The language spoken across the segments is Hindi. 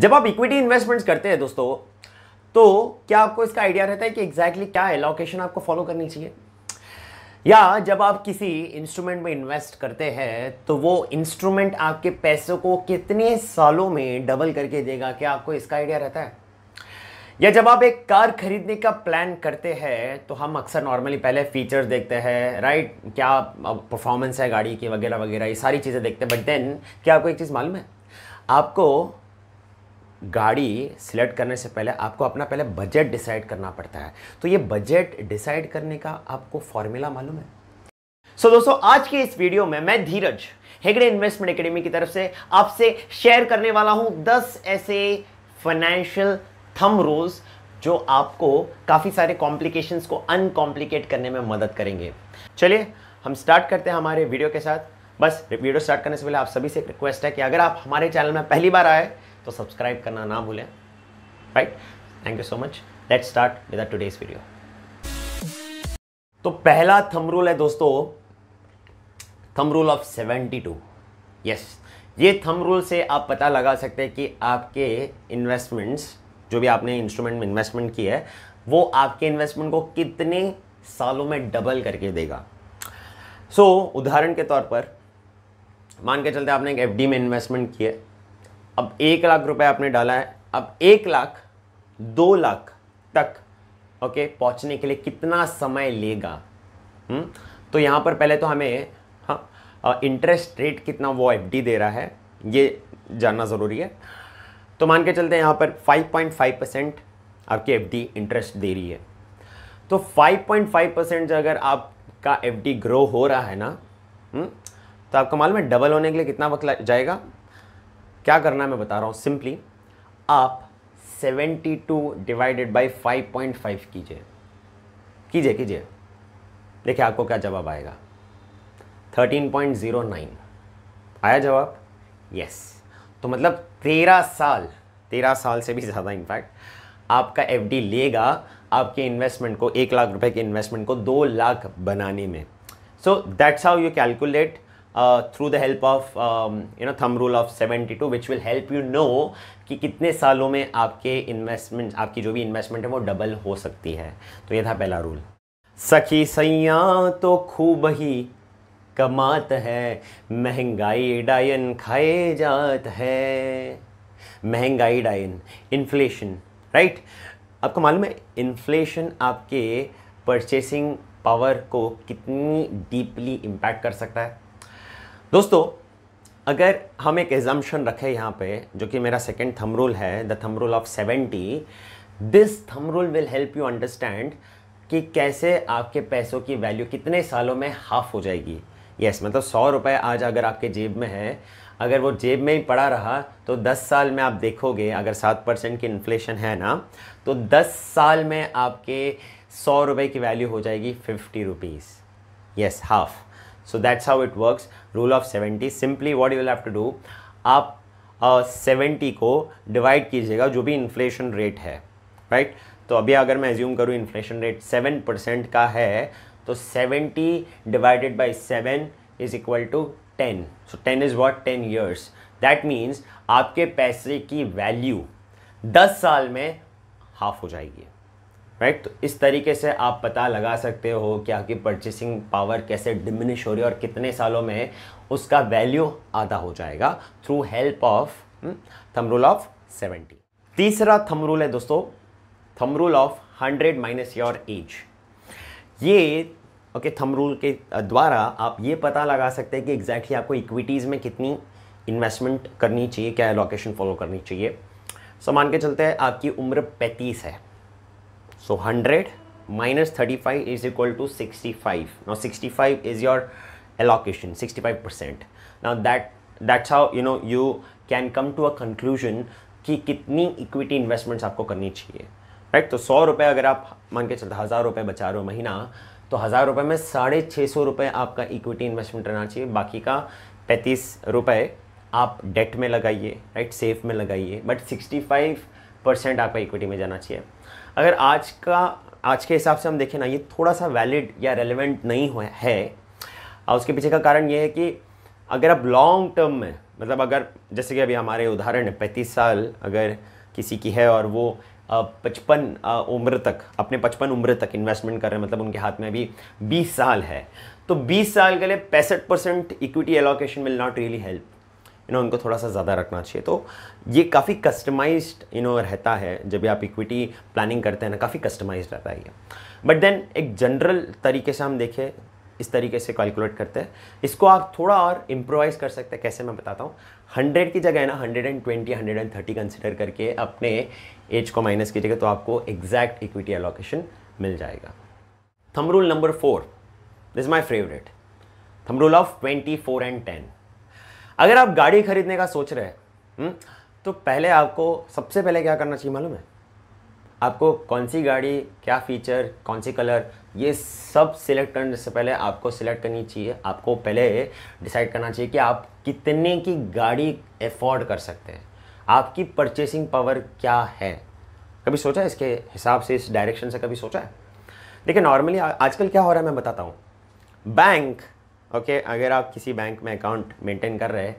जब आप इक्विटी इन्वेस्टमेंट्स करते हैं दोस्तों तो क्या आपको इसका आइडिया रहता है कि एग्जैक्टली exactly क्या एलोकेशन आपको फॉलो करनी चाहिए या जब आप किसी इंस्ट्रूमेंट में इन्वेस्ट करते हैं तो वो इंस्ट्रूमेंट आपके पैसों को कितने सालों में डबल करके देगा क्या आपको इसका आइडिया रहता है या जब आप एक कार खरीदने का प्लान करते हैं तो हम अक्सर नॉर्मली पहले फीचर्स देखते हैं राइट क्या परफॉर्मेंस है गाड़ी की वगैरह वगैरह ये सारी चीज़ें देखते हैं बट देन क्या आपको एक चीज़ मालूम है आपको गाड़ी सिलेक्ट करने से पहले आपको अपना पहले बजट डिसाइड करना पड़ता है तो ये बजट डिसाइड करने का आपको फॉर्मूला मालूम है सो so, दोस्तों आज के इस वीडियो में मैं धीरज हेगड़े इन्वेस्टमेंट एकेडमी की तरफ से आपसे शेयर करने वाला हूं दस ऐसे फाइनेंशियल थम रूल्स जो आपको काफ़ी सारे कॉम्प्लिकेशंस को अनकॉम्प्लिकेट करने में मदद करेंगे चलिए हम स्टार्ट करते हैं हमारे वीडियो के साथ बस वीडियो स्टार्ट करने से पहले आप सभी से एक रिक्वेस्ट है कि अगर आप हमारे चैनल में पहली बार आए तो सब्सक्राइब करना ना भूलें right thank you so much let start with today's video तो पहला थम रूल है दोस्तों थम रूल ऑफ 72 यस ये थम रूल से आप पता लगा सकते हैं कि आपके इन्वेस्टमेंट्स जो भी आपने इंस्ट्रूमेंट में इन्वेस्टमेंट की है वो आपके इन्वेस्टमेंट को कितने सालों में डबल करके देगा सो so, उदाहरण के तौर पर मान के चलते आपने एक एफडी में इन्वेस्टमेंट किया अब एक लाख रुपए आपने डाला है अब एक लाख दो लाख तक ओके पहुंचने के लिए कितना समय लेगा हुँ? हम्म? तो यहाँ पर पहले तो हमें हाँ इंटरेस्ट रेट कितना वो एफ दे रहा है ये जानना ज़रूरी है तो मान के चलते हैं यहाँ पर 5.5 परसेंट आपकी एफ इंटरेस्ट दे रही है तो 5.5 परसेंट अगर आपका एफ ग्रो हो रहा है ना हुँ? हम्म, तो आपको मालूम है डबल होने के लिए कितना वक्त जाएगा क्या करना है मैं बता रहा हूँ सिंपली आप 72 डिवाइडेड बाय 5.5 कीजिए कीजिए कीजिए देखिए आपको क्या जवाब आएगा 13.09 आया जवाब यस तो मतलब 13 साल 13 साल से भी ज़्यादा इनफैक्ट आपका एफ लेगा आपके इन्वेस्टमेंट को एक लाख रुपए के इन्वेस्टमेंट को दो लाख बनाने में so that's how you calculate through the help of you know thumb rule of seventy two which will help you know कि कितने सालों में आपके इन्वेस्टमेंट आपकी जो भी इन्वेस्टमेंट है वो डबल हो सकती है तो ये था पहला रूल सखी सैया तो खूब ही कमात है महंगाई डायन खाए जात है महंगाई डायन इन्फ्लेशन राइट आपको मालूम है इन्फ्लेशन आपके परचेसिंग पावर को कितनी डीपली इम्पैक्ट कर सकता है दोस्तों अगर हम एक एजम्पन रखें यहाँ पे जो कि मेरा सेकेंड थम रूल है the thumb rule of seventy this thumb rule will help you understand कि कैसे आपके पैसों की वैल्यू कितने सालों में हाफ हो जाएगी यस yes, मतलब सौ रुपये आज अगर आपके जेब में है अगर वो जेब में ही पड़ा रहा तो 10 साल में आप देखोगे अगर सात परसेंट की इन्फ्लेशन है ना तो 10 साल में आपके सौ रुपये की वैल्यू हो जाएगी fifty rupees yes half so that's how it works rule of seventy simply what you'll have to do आप सेवेंटी uh, को डिवाइड कीजिएगा जो भी इन्फ्लेशन रेट है राइट right? तो अभी अगर मैं एज्यूम करूँ इन्फ्लेशन रेट सेवन परसेंट का है तो seventy divided by seven is equal to ten so ten is what ten years that means आपके पैसे की वैल्यू दस साल में हाफ हो जाएगी राइट तो इस तरीके से आप पता लगा सकते हो कि आपकी परचेसिंग पावर कैसे डिमिनिश हो रही है और कितने सालों में उसका वैल्यू आधा हो जाएगा through help of thumb rule of seventy तीसरा थम रूल है दोस्तों thumb rule of hundred minus your age ये ओके थम रूल के द्वारा आप ये पता लगा सकते हैं कि एग्जैक्टली exactly आपको इक्विटीज़ में कितनी इन्वेस्टमेंट करनी चाहिए क्या लोकेशन फॉलो करनी चाहिए सो मान के चलते हैं आपकी उम्र पैंतीस है so hundred minus thirty five is equal to sixty five ना sixty five is your allocation sixty five percent ना that that's how you know you can come to a conclusion कि कितनी इक्विटी इन्वेस्टमेंट्स आपको करनी चाहिए राइट तो सौ रुपये अगर आप मान के चलते हज़ार रुपये बचा रहे हो महीना तो हज़ार रुपये में साढ़े छः सौ रुपये आपका इक्विटी इन्वेस्टमेंट रहना चाहिए बाकी का पैंतीस रुपये आप डेट में लगाइए राइट सेफ में लगाइए बट सिक्सटी फाइव परसेंट आपका इक्विटी में जाना चाहिए अगर आज का आज के हिसाब से हम देखें ना ये थोड़ा सा वैलिड या रेलिवेंट नहीं हुआ है और उसके पीछे का कारण ये है कि अगर आप लॉन्ग टर्म में मतलब अगर जैसे कि अभी हमारे उदाहरण है पैंतीस साल अगर किसी की है और वो पचपन उम्र तक अपने पचपन उम्र तक इन्वेस्टमेंट कर रहे हैं मतलब उनके हाथ में अभी बीस साल है तो बीस साल के लिए पैंसठ percent equity allocation will not really help you know उनको थोड़ा सा ज़्यादा रखना चाहिए तो ये काफ़ी कस्टमाइज यू नो रहता है जब भी आप इक्विटी प्लानिंग करते हैं ना काफ़ी कस्टमाइज रहता है ये बट देन एक जनरल तरीके से हम देखें इस तरीके से कैलकुलेट करते हैं इसको आप थोड़ा और इम्प्रोवाइज़ कर सकते हैं कैसे मैं बताता हूँ हंड्रेड की जगह है ना hundred and twenty hundred and thirty consider करके अपने एज को माइनस कीजिएगा तो आपको एग्जैक्ट इक्विटी एलोकेशन मिल जाएगा thumb rule number four this my favourite thumb rule of twenty four and ten अगर आप गाड़ी खरीदने का सोच रहे हैं हम्म, तो पहले आपको सबसे पहले क्या करना चाहिए मालूम है आपको कौन सी गाड़ी क्या फीचर कौन सी कलर ये सब सिलेक्ट करने से पहले आपको सिलेक्ट करनी चाहिए आपको पहले डिसाइड करना चाहिए कि आप कितने की गाड़ी एफोर्ड कर सकते हैं आपकी परचेसिंग पावर क्या है कभी सोचा है इसके हिसाब से इस डायरेक्शन से कभी सोचा है देखिए नॉर्मली आजकल क्या हो रहा है मैं बताता हूँ बैंक ओके अगर आप किसी बैंक में अकाउंट मेंटेन कर रहे हैं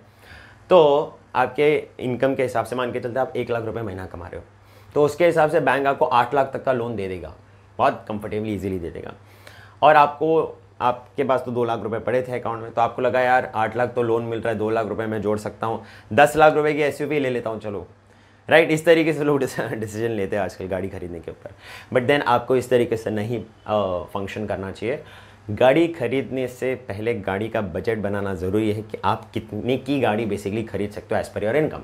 तो आपके इनकम के हिसाब से मान के चलते आप एक लाख रुपये महीना कमा रहे हो तो उसके हिसाब से बैंक आपको आठ लाख तक का लोन दे देगा बहुत कंफर्टेबली इजीली दे देगा और आपको आपके पास तो दो लाख रुपए पड़े थे अकाउंट में तो आपको लगा यार आठ लाख तो लोन मिल रहा है दो लाख रुपए मैं जोड़ सकता हूँ दस लाख रुपए की एस ले लेता हूँ चलो राइट इस तरीके से लोग डिसीजन लेते हैं आजकल गाड़ी खरीदने के ऊपर बट देन आपको इस तरीके से नहीं फंक्शन करना चाहिए गाड़ी खरीदने से पहले गाड़ी का बजट बनाना ज़रूरी है कि आप कितने की गाड़ी बेसिकली खरीद सकते हो as per your income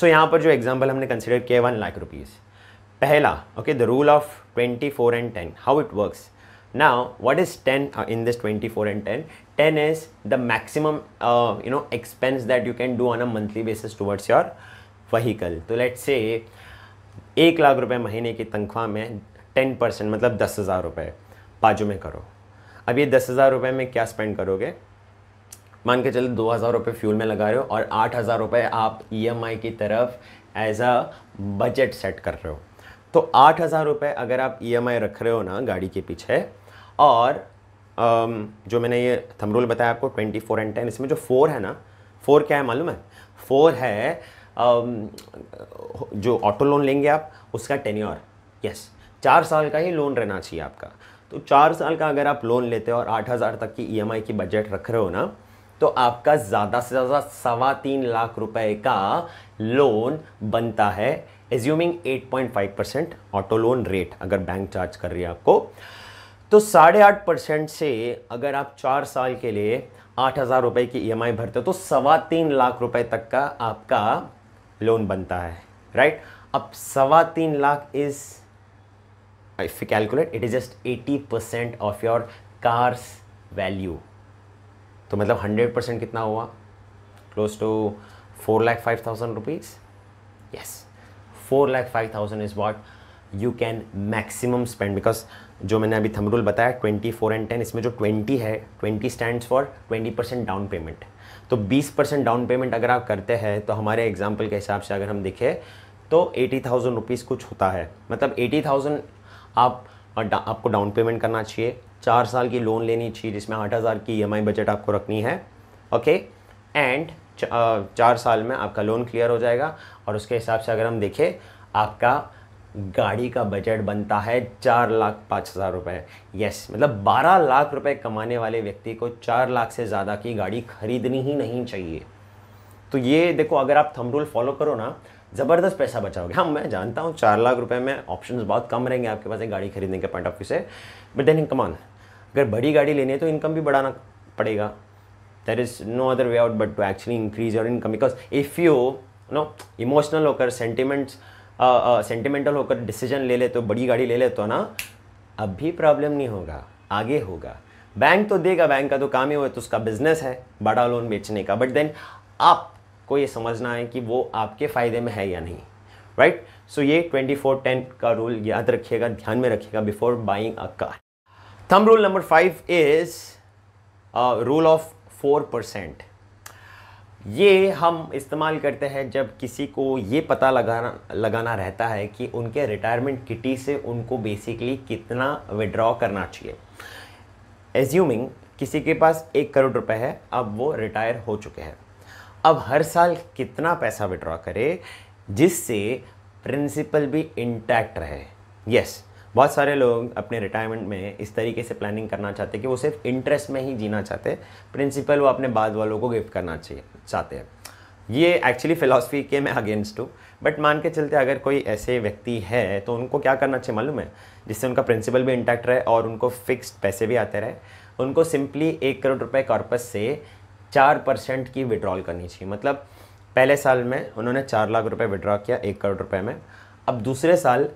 so यहाँ पर जो एग्जाम्पल हमने कंसिडर किया है वन लाख रुपीज़ पहला okay the rule of twenty four and ten how it works ना what is ten in this twenty four and ten ten is the maximum you know expense that you can do on a monthly basis towards your vehicle तो लेट से एक लाख रुपये महीने की तनख्वाह में टेन परसेंट मतलब दस हज़ार रुपये बाजू में करो अब ये दस हज़ार रुपये में क्या स्पेंड करोगे मान के चलो दो हज़ार रुपये फ्यूल में लगा रहे हो और आठ हज़ार रुपये आप ई e की तरफ एज अ बजट सेट कर रहे हो तो आठ हज़ार रुपये अगर आप ई e रख रहे हो ना गाड़ी के पीछे और जो मैंने ये थमरूल बताया आपको ट्वेंटी फोर एंड टेन इसमें जो फोर है ना फोर क्या है मालूम है फोर है जो ऑटो लोन लेंगे आप उसका टेन्योर यस चार साल का ही लोन रहना चाहिए आपका तो चार साल का अगर आप लोन लेते हो और आठ हज़ार तक की ई e की बजट रख रहे हो ना तो आपका ज़्यादा से ज़्यादा सवा तीन लाख रुपए का लोन बनता है assuming 8.5 percent auto loan rate अगर बैंक चार्ज कर रही है आपको तो साढ़े आठ परसेंट से अगर आप चार साल के लिए आठ हज़ार रुपये की ई e भरते हो तो सवा तीन लाख रुपए तक का आपका लोन बनता है राइट अब सवा तीन lakh is if you calculate it is just 80% of your car's value तो मतलब 100% कितना हुआ close to four lakh five thousand rupees yes four lakh five thousand is what you can maximum spend because जो मैंने अभी थम रूल बताया ट्वेंटी फोर एंड टेन इसमें जो ट्वेंटी है twenty stand for twenty percent down payment तो बीस परसेंट डाउन पेमेंट अगर आप करते हैं तो हमारे एग्जाम्पल के हिसाब से अगर हम देखें तो एटी थाउजेंड रुपीज़ कुछ होता है मतलब एटी थाउजेंड आप आपको डाउन पेमेंट करना चाहिए चार साल की लोन लेनी चाहिए जिसमें आठ हज़ार की ई e बजट आपको रखनी है ओके एंड चार साल में आपका लोन क्लियर हो जाएगा और उसके हिसाब से अगर हम देखें आपका गाड़ी का बजट बनता है चार लाख पाँच हज़ार रुपये यस मतलब बारह लाख रुपए कमाने वाले व्यक्ति को चार लाख से ज़्यादा की गाड़ी खरीदनी ही नहीं चाहिए तो ये देखो अगर आप थम रूल फॉलो करो ना ज़बरदस्त पैसा बचाओगे हाँ मैं जानता हूँ चार लाख रुपए में ऑप्शंस बहुत कम रहेंगे आपके पास एक गाड़ी खरीदने के पॉइंट ऑफ व्यू से बट देन ऑन अगर बड़ी गाड़ी लेनी है तो इनकम भी बढ़ाना पड़ेगा there is no other way out but to actually increase your income because if you know emotional होकर सेंटिमेंट्स सेंटिमेंटल होकर डिसीजन ले ले तो बड़ी गाड़ी ले ले तो ना अब भी प्रॉब्लम नहीं होगा आगे होगा बैंक तो देगा बैंक का तो काम ही हो तो उसका बिजनेस है बड़ा लोन बेचने का बट देन आप को ये समझना है कि वो आपके फ़ायदे में है या नहीं राइट right? सो so ये 2410 का रूल याद रखिएगा ध्यान में रखिएगा before buying a car thumb rule number five is rule of four percent ये हम इस्तेमाल करते हैं जब किसी को ये पता लगाना लगाना रहता है कि उनके रिटायरमेंट किटी से उनको बेसिकली कितना विड्रॉ करना चाहिए एज्यूमिंग किसी के पास एक करोड़ रुपए है अब वो रिटायर हो चुके हैं अब हर साल कितना पैसा विड्रॉ करे जिससे प्रिंसिपल भी इंटैक्ट रहे यस बहुत सारे लोग अपने रिटायरमेंट में इस तरीके से प्लानिंग करना चाहते हैं कि वो सिर्फ इंटरेस्ट में ही जीना चाहते हैं प्रिंसिपल वो अपने बाद वालों को गिफ्ट करना चाहिए चाहते हैं ये एक्चुअली फ़िलासफ़ी के मैं अगेंस्ट हूँ बट मान के चलते अगर कोई ऐसे व्यक्ति है तो उनको क्या करना चाहिए मालूम है जिससे उनका प्रिंसिपल भी इंटैक्ट रहे और उनको फिक्स्ड पैसे भी आते रहे उनको सिंपली एक करोड़ रुपए कॉर्पस से चार परसेंट की विड्रॉल करनी चाहिए मतलब पहले साल में उन्होंने चार लाख रुपए विड्रॉ किया एक करोड़ रुपए में अब दूसरे साल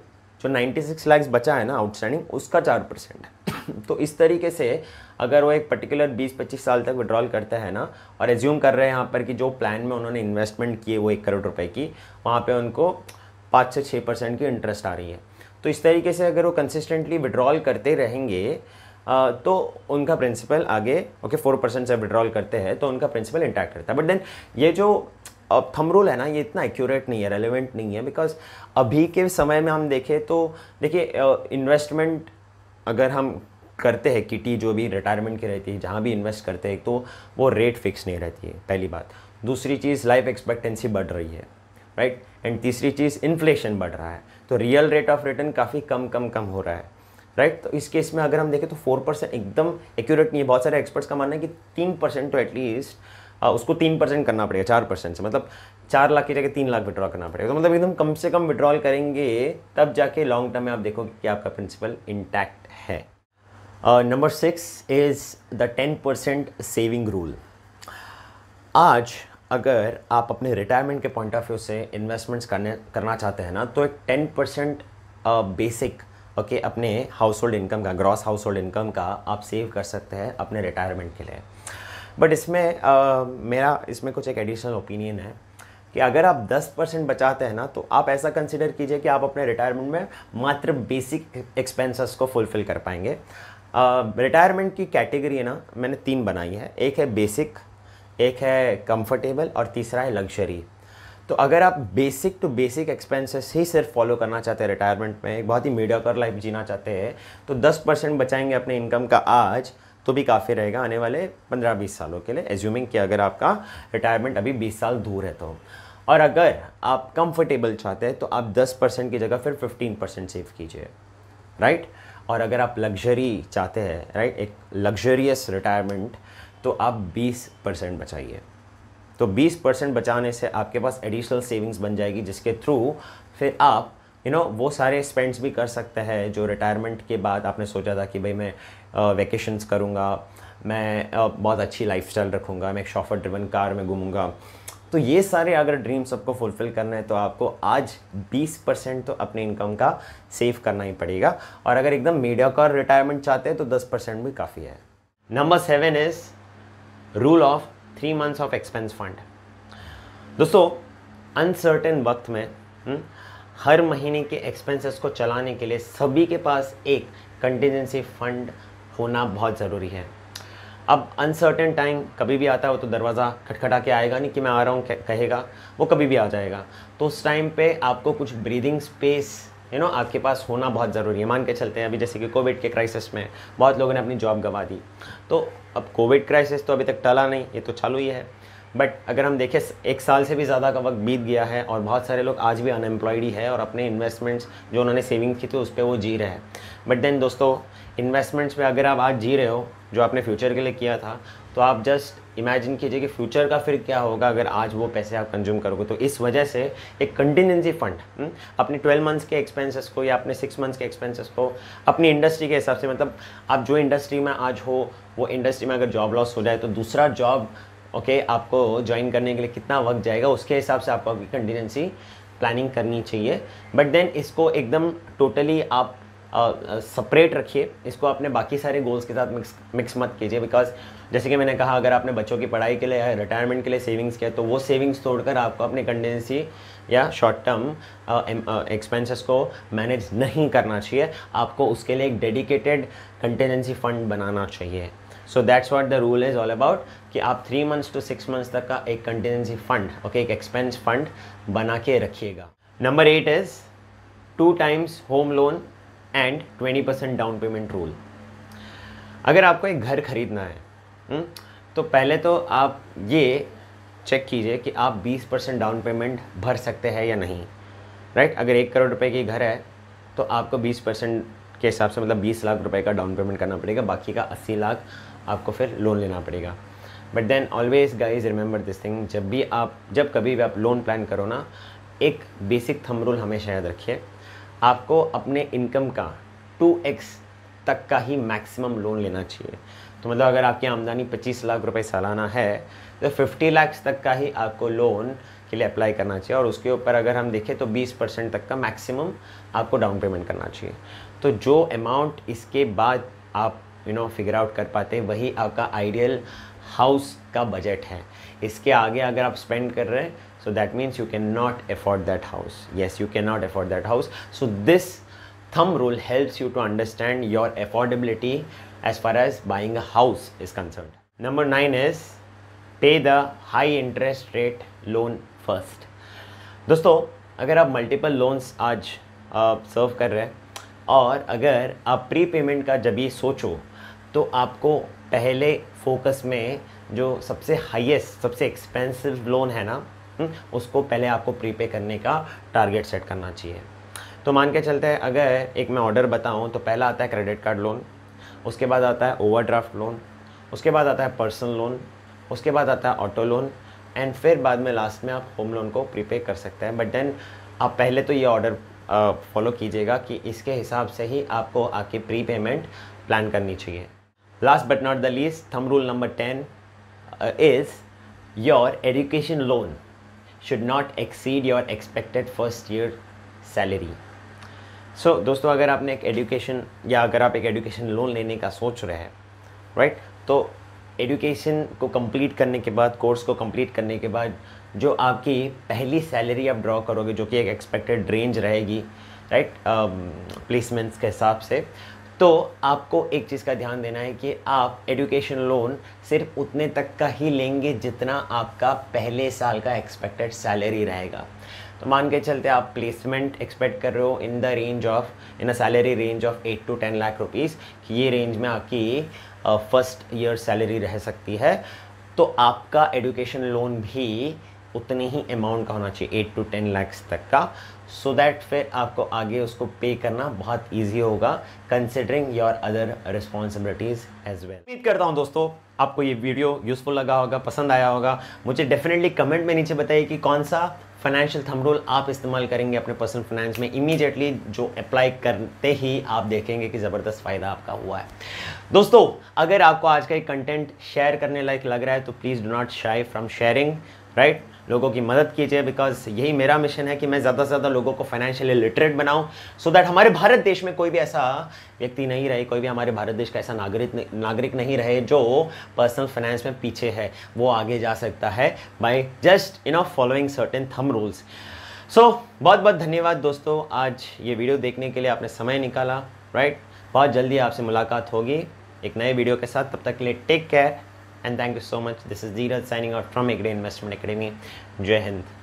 जो 96 लैक्स बचा है ना आउटस्टैंडिंग उसका चार परसेंट तो इस तरीके से अगर वो एक पर्टिकुलर 20-25 साल तक विड्रॉल करता है ना और एज्यूम कर रहे हैं यहाँ पर कि जो प्लान में उन्होंने इन्वेस्टमेंट किए वो एक करोड़ रुपए की वहाँ पे उनको पाँच से छः परसेंट की इंटरेस्ट आ रही है तो इस तरीके से अगर वो कंसिस्टेंटली विड्रॉल करते रहेंगे तो उनका प्रिंसिपल आगे ओके फोर परसेंट से विड्रॉल करते हैं तो उनका प्रिंसिपल इंटैक्ट रहता है बट देन ये जो अब थम रूल है ना ये इतना एक्यूरेट नहीं है रेलिवेंट नहीं है बिकॉज अभी के समय में हम देखें तो देखिए इन्वेस्टमेंट अगर हम करते हैं किटी जो भी रिटायरमेंट की रहती है जहाँ भी इन्वेस्ट करते हैं तो वो रेट फिक्स नहीं रहती है पहली बात दूसरी चीज़ लाइफ एक्सपेक्टेंसी बढ़ रही है राइट एंड तीसरी चीज़ इन्फ्लेशन बढ़ रहा है तो रियल रेट ऑफ रिटर्न काफ़ी कम कम कम हो रहा है राइट तो इस केस में अगर हम देखें तो फोर परसेंट एकदम एक्यूरेट नहीं है बहुत सारे एक्सपर्ट्स का मानना है कि तीन परसेंट तो एटलीस्ट उसको तीन परसेंट करना पड़ेगा चार परसेंट से मतलब चार लाख की जगह तीन लाख विड्रॉ करना पड़ेगा तो मतलब एकदम कम से कम विड्रॉल करेंगे तब जाके लॉन्ग टर्म में आप देखो कि आपका प्रिंसिपल इंटैक्ट है number six is the ten percent saving rule आज अगर आप अपने रिटायरमेंट के पॉइंट ऑफ व्यू से इन्वेस्टमेंट्स करने करना चाहते हैं ना तो एक ten percent basic okay okay, अपने हाउस होल्ड इनकम का ग्रॉस हाउस होल्ड इनकम का आप सेव कर सकते हैं अपने रिटायरमेंट के लिए बट इसमें आ, मेरा इसमें कुछ एक एडिशनल ओपिनियन है कि अगर आप 10 परसेंट बचाते हैं ना तो आप ऐसा कंसिडर कीजिए कि आप अपने रिटायरमेंट में मात्र बेसिक एक्सपेंसेस को फुलफ़िल कर पाएंगे रिटायरमेंट की कैटेगरी है ना मैंने तीन बनाई है एक है बेसिक एक है कंफर्टेबल और तीसरा है लग्जरी तो अगर आप बेसिक टू बेसिक एक्सपेंसेस ही सिर्फ फॉलो करना चाहते हैं रिटायरमेंट में एक बहुत ही मीडियाकर लाइफ जीना चाहते हैं तो 10 परसेंट बचाएंगे अपने इनकम का आज तो भी काफ़ी रहेगा आने वाले 15-20 सालों के लिए एज्यूमिंग कि अगर आपका रिटायरमेंट अभी 20 साल दूर है तो और अगर आप कंफर्टेबल चाहते हैं तो आप 10 परसेंट की जगह फिर 15 परसेंट सेव कीजिए राइट और अगर आप लग्जरी चाहते हैं राइट एक लग्जरियस रिटायरमेंट तो आप 20 परसेंट बचाइए तो 20 परसेंट बचाने से आपके पास एडिशनल सेविंग्स बन जाएगी जिसके थ्रू फिर आप यू you नो know, वो सारे स्पेंड्स भी कर सकते हैं जो रिटायरमेंट के बाद आपने सोचा था कि भाई मैं वैकेशंस करूँगा मैं आ, बहुत अच्छी लाइफ स्टाइल रखूँगा मैं एक शॉफर ड्रिवन कार में घूमूंगा तो ये सारे अगर ड्रीम्स आपको फुलफ़िल करना है तो आपको आज 20 परसेंट तो अपने इनकम का सेव करना ही पड़ेगा और अगर एकदम मीडिया का रिटायरमेंट चाहते हैं तो 10 परसेंट भी काफ़ी है number seven is rule of three months of expense fund दोस्तों अनसर्टेन वक्त में हम्म, हर महीने के एक्सपेंसेस को चलाने के लिए सभी के पास एक कंटिजेंसी फंड होना बहुत ज़रूरी है अब अनसर्टेन टाइम कभी भी आता हो तो दरवाज़ा खटखटा के आएगा नहीं कि मैं आ रहा हूँ कहेगा वो कभी भी आ जाएगा तो उस टाइम पे आपको कुछ ब्रीदिंग स्पेस यू नो आपके पास होना बहुत ज़रूरी है मान के चलते हैं अभी जैसे कि कोविड के क्राइसिस में बहुत लोगों ने अपनी जॉब गंवा दी तो अब कोविड क्राइसिस तो अभी तक टला नहीं ये तो चालू ही है बट अगर हम देखें एक साल से भी ज़्यादा का वक्त बीत गया है और बहुत सारे लोग आज भी अनएम्प्लॉयड ही है और अपने इन्वेस्टमेंट्स जो उन्होंने सेविंग की थी उस पर वो जी रहे हैं बट देन दोस्तों इन्वेस्टमेंट्स में अगर आप आज जी रहे हो जो आपने फ्यूचर के लिए किया था तो आप जस्ट इमेजिन कीजिए कि फ्यूचर का फिर क्या होगा अगर आज वो पैसे आप कंज्यूम करोगे तो इस वजह से एक कंटिजेंसी फंड हम्म, अपने ट्वेल्व मंथ्स के एक्सपेंसेस को या अपने सिक्स मंथ्स के एक्सपेंसेस को अपनी इंडस्ट्री के हिसाब से मतलब आप जो इंडस्ट्री में आज हो वो इंडस्ट्री में अगर जॉब लॉस हो जाए तो दूसरा जॉब ओके okay, आपको ज्वाइन करने के लिए कितना वक्त जाएगा उसके हिसाब से आपको आपकी कंटिजेंसी प्लानिंग करनी चाहिए बट देन इसको एकदम टोटली आप सेपरेट रखिए इसको अपने बाकी सारे गोल्स के साथ मिक्स मिक्स मत कीजिए बिकॉज जैसे कि मैंने कहा अगर आपने बच्चों की पढ़ाई के लिए या रिटायरमेंट के लिए सेविंग्स किया तो वो सेविंग्स तोड़कर आपको अपने कंटेंसी या शॉर्ट टर्म एक्सपेंसेस को मैनेज नहीं करना चाहिए आपको उसके लिए एक डेडिकेटेड कंटेंजेंसी फंड बनाना चाहिए so that's what the rule is all about कि आप three months to six months तक का एक कंटेंजेंसी फंड ओके एक एक्सपेंस फंड बना के रखिएगा number eight is two times home loan and twenty percent down payment rule अगर आपको एक घर खरीदना है हम्म? तो पहले तो आप ये चेक कीजिए कि आप 20 परसेंट डाउन पेमेंट भर सकते हैं या नहीं राइट अगर एक करोड़ रुपए की घर है तो आपको 20 परसेंट के हिसाब से मतलब 20 लाख रुपए का डाउन पेमेंट करना पड़ेगा बाकी का 80 लाख आपको फिर लोन लेना पड़ेगा but then always guys remember this thing जब भी आप जब कभी भी आप लोन प्लान करो ना एक बेसिक थम रूल हमेशा याद रखिए आपको अपने इनकम का टू तक का ही मैक्सिमम लोन लेना चाहिए तो मतलब अगर आपकी आमदनी 25 लाख रुपए सालाना है तो 50 लाख तक का ही आपको लोन के लिए अप्लाई करना चाहिए और उसके ऊपर अगर हम देखें तो 20 परसेंट तक का मैक्सिमम आपको डाउन पेमेंट करना चाहिए तो जो अमाउंट इसके बाद आप यू नो फिगर आउट कर पाते हैं वही आपका आइडियल हाउस का बजट है इसके आगे अगर आप स्पेंड कर रहे हैं so that means you can not afford that house yes you can not afford that house so this thumb rule helps you to understand your affordability as far as buying a house is concerned. Number nine is pay the high interest rate loan first. दोस्तों अगर आप मल्टीपल लोन्स आज सर्व कर रहे हैं और अगर आप प्री पेमेंट का जब ये सोचो तो आपको पहले फोकस में जो सबसे हाईएस्ट सबसे एक्सपेंसिव लोन है ना हम्म, उसको पहले आपको प्रीपे करने का टारगेट सेट करना चाहिए तो मान के चलते हैं अगर एक मैं ऑर्डर बताऊं तो पहला आता है क्रेडिट कार्ड लोन उसके बाद आता है ओवरड्राफ्ट लोन उसके बाद आता है पर्सनल लोन उसके बाद आता है ऑटो लोन एंड फिर बाद में लास्ट में आप होम लोन को प्रीपे कर सकते हैं बट देन आप पहले तो ये ऑर्डर फॉलो कीजिएगा कि इसके हिसाब से ही आपको आपकी प्री पेमेंट प्लान करनी चाहिए last but not the least thumb rule number ten is your education loan should not exceed your expected first year salary so so, दोस्तों अगर आपने एक एडुकेशन या अगर आप एक एडुकेशन लोन लेने का सोच रहे हैं राइट तो एडुकेशन को कंप्लीट करने के बाद कोर्स को कंप्लीट करने के बाद जो आपकी पहली सैलरी आप ड्रॉ करोगे जो कि एक एक्सपेक्टेड रेंज रहेगी राइट प्लेसमेंट्स um, के हिसाब से तो आपको एक चीज़ का ध्यान देना है कि आप एडुकेशन लोन सिर्फ उतने तक का ही लेंगे जितना आपका पहले साल का एक्सपेक्टेड सैलरी रहेगा तो मान के चलते आप प्लेसमेंट एक्सपेक्ट कर रहे हो in the range of in a salary range of eight to ten lakh rupees कि ये रेंज में आपकी फर्स्ट ईयर सैलरी रह सकती है तो आपका एजुकेशन लोन भी उतने ही अमाउंट का होना चाहिए एट टू टेन लैक्स तक का सो so दैट फिर आपको आगे उसको पे करना बहुत ईजी होगा considering your other responsibilities as well उम्मीद करता हूँ दोस्तों आपको ये वीडियो यूज़फुल लगा होगा पसंद आया होगा मुझे डेफिनेटली कमेंट में नीचे बताइए कि कौन सा फाइनेंशियल थम रूल आप इस्तेमाल करेंगे अपने पर्सनल फाइनेंस में इमीडिएटली जो अप्लाई करते ही आप देखेंगे कि ज़बरदस्त फ़ायदा आपका हुआ है दोस्तों अगर आपको आज का एक कंटेंट शेयर करने लायक लग रहा है तो please do not shy from sharing right right? लोगों की मदद कीजिए बिकॉज यही मेरा मिशन है कि मैं ज़्यादा से ज़्यादा लोगों को फाइनेंशियली लिटरेट बनाऊं सो दैट हमारे भारत देश में कोई भी ऐसा व्यक्ति नहीं रहे कोई भी हमारे भारत देश का ऐसा नागरिक नागरिक नहीं रहे जो पर्सनल फाइनेंस में पीछे है वो आगे जा सकता है by just in of following certain thumb rules so बहुत बहुत धन्यवाद दोस्तों आज ये वीडियो देखने के लिए आपने समय निकाला राइट right? बहुत जल्दी आपसे मुलाकात होगी एक नए वीडियो के साथ तब तक के लिए take care and thank you so much this is Dheeraj signing off from Agri Investment Academy Jai Hind